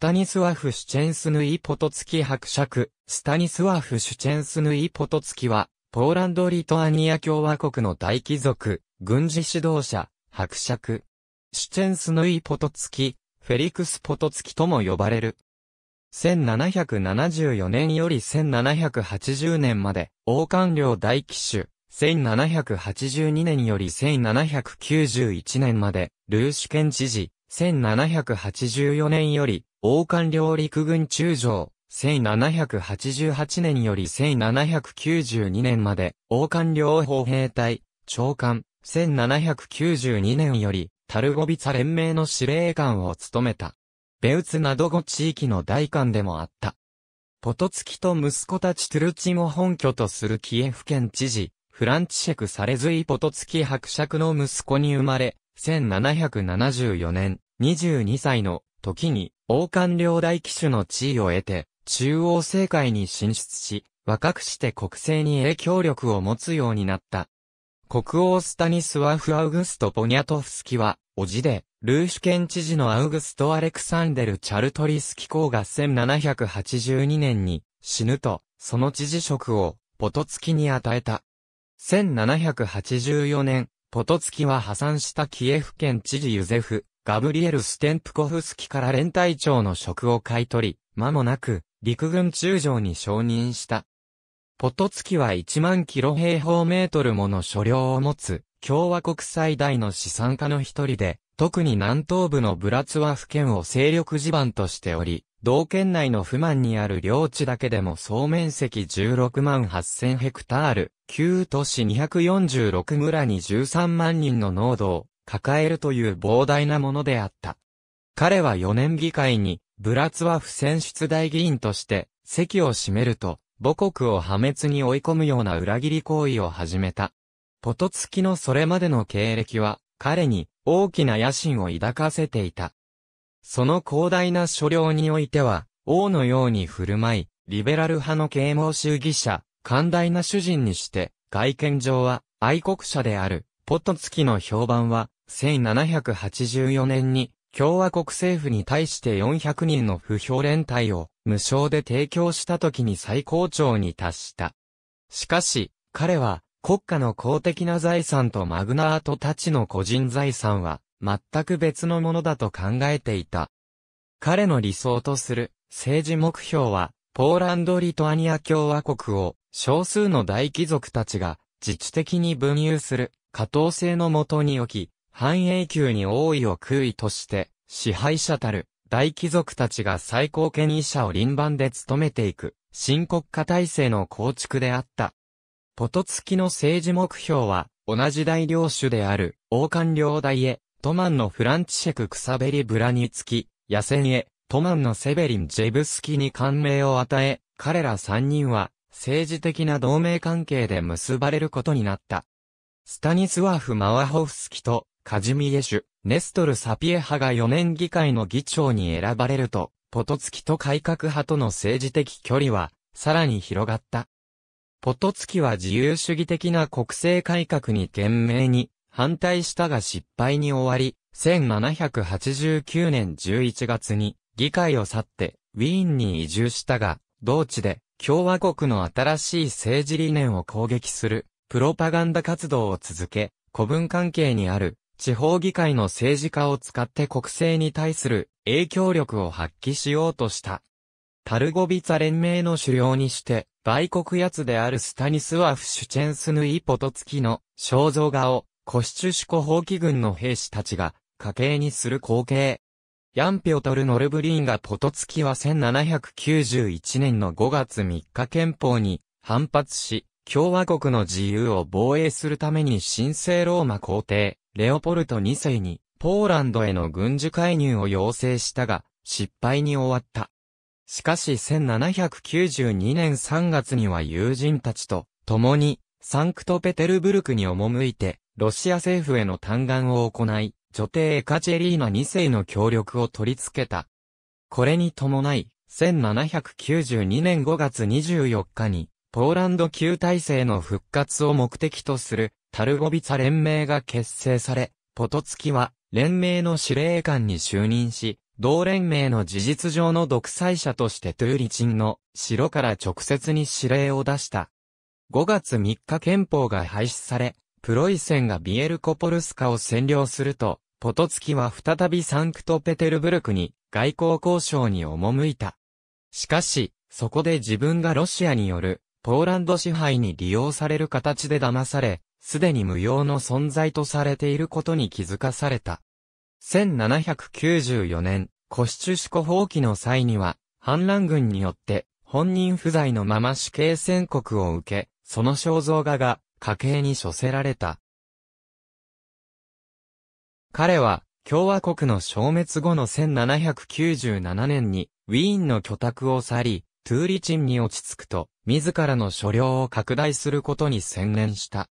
スタニスワフ・シュチェンスヌイ・ポトツキ伯爵、スタニスワフ・シュチェンスヌイ・ポトツキは、ポーランド・リトアニア共和国の大貴族、軍事指導者、伯爵。シュチェンスヌイ・ポトツキ、フェリクス・ポトツキとも呼ばれる。1774年より1780年まで、王冠領大騎手、1782年より1791年まで、ルーシュ県知事、1784年より王冠領陸軍中将、1788年より1792年まで、王冠領砲兵隊、長官、1792年より、タルゴビツァ連盟の司令官を務めた。ベウツなど5地域の大官でもあった。ポトツキと息子たちトゥルチも本拠とするキエフ県知事、フランチシェク・サレズイ・ポトツキ伯爵の息子に生まれ、1774年、22歳の時に、王冠領大騎手の地位を得て、中央政界に進出し、若くして国政に影響力を持つようになった。国王スタニスワフ・アウグスト・ポニャトフスキは、おじで、ルーシュ県知事のアウグスト・アレクサンデル・チャルトリスキ公が1782年に死ぬと、その知事職をポトツキに与えた。1784年、ポトツキは破産したキエフ県知事ユゼフ・ガブリエル・ステンプコフスキから連隊長の職を買い取り、間もなく、陸軍中将に承認した。ポトツキは1万キロ平方メートルもの所領を持つ、共和国最大の資産家の一人で、特に南東部のブラツワフ県を勢力地盤としており、同県内の不満にある領地だけでも総面積16万8000ヘクタール、旧都市246村に13万人の農道、抱えるという膨大なものであった。彼は4年議会に、ブラツワフ選出大議員として、席を占めると、母国を破滅に追い込むような裏切り行為を始めた。ポトツキのそれまでの経歴は、彼に大きな野心を抱かせていた。その広大な所領においては、王のように振る舞い、リベラル派の啓蒙主義者、寛大な主人にして、外見上は愛国者である、ポトツキの評判は、1784年に共和国政府に対して400人の不評連帯を無償で提供した時に最高潮に達した。しかし、彼は国家の公的な財産とマグナートたちの個人財産は全く別のものだと考えていた。彼の理想とする政治目標はポーランド・リトアニア共和国を少数の大貴族たちが自主的に分有する過当性のもとに置き、半永久に王位を空位として、支配者たる大貴族たちが最高権威者を輪番で務めていく、新国家体制の構築であった。ポトツキの政治目標は、同じ大領主である、王冠領大へ、トマンのフランチシェク・クサベリ・ブラニツき、野戦へ、トマンのセベリン・ジェブスキに感銘を与え、彼ら三人は、政治的な同盟関係で結ばれることになった。スタニスワーフ・マワホフスキとカジミエシュ、ネストル・サピエ派が4年議会の議長に選ばれると、ポトツキと改革派との政治的距離は、さらに広がった。ポトツキは自由主義的な国政改革に懸命に反対したが失敗に終わり、1789年11月に議会を去ってウィーンに移住したが、同地で共和国の新しい政治理念を攻撃するプロパガンダ活動を続け、古文関係にある地方議会の政治家を使って国政に対する影響力を発揮しようとした。タルゴビツァ連盟の首領にして、売国奴であるスタニスワフ・シュチェンスヌイ・ポトツキの肖像画を、コシチュシコ放棄軍の兵士たちが、家計にする光景。ヤンピョトル・ノルブリンがポトツキは1791年の5月3日憲法に反発し、共和国の自由を防衛するために神聖ローマ皇帝、レオポルト2世に、ポーランドへの軍事介入を要請したが、失敗に終わった。しかし1792年3月には友人たちと共にサンクトペテルブルクに赴いてロシア政府への嘆願を行い、女帝エカチェリーナ2世の協力を取り付けた。これに伴い、1792年5月24日にポーランド旧体制の復活を目的とするタルゴビツァ連盟が結成され、ポトツキは連盟の司令官に就任し、同連盟の事実上の独裁者としてトゥーリチンの城から直接に指令を出した。5月3日憲法が廃止され、プロイセンがビエルコポルスカを占領すると、ポトツキは再びサンクトペテルブルクに外交交渉に赴いた。しかし、そこで自分がロシアによるポーランド支配に利用される形で騙され、すでに無用の存在とされていることに気づかされた。1794年、コシチュシコ放棄の際には、反乱軍によって、本人不在のまま死刑宣告を受け、その肖像画が家計に処せられた。彼は、共和国の消滅後の1797年に、ウィーンの居宅を去り、トゥーリチンに落ち着くと、自らの所領を拡大することに専念した。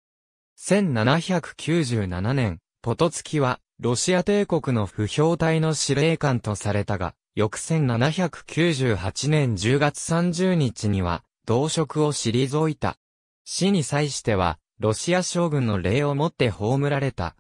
1797年、ポトツキは、ロシア帝国の不評隊の司令官とされたが、翌1798年10月30日には、同職を退いた。死に際しては、ロシア将軍の礼をもって葬られた。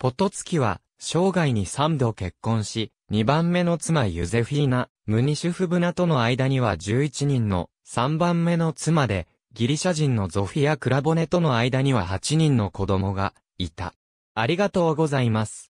ポトツキは、生涯に3度結婚し、2番目の妻ユゼフィーナ、ムニシュフブナとの間には11人の3番目の妻で、ギリシャ人のゾフィア・クラボネとの間には8人の子供がいた。ありがとうございます。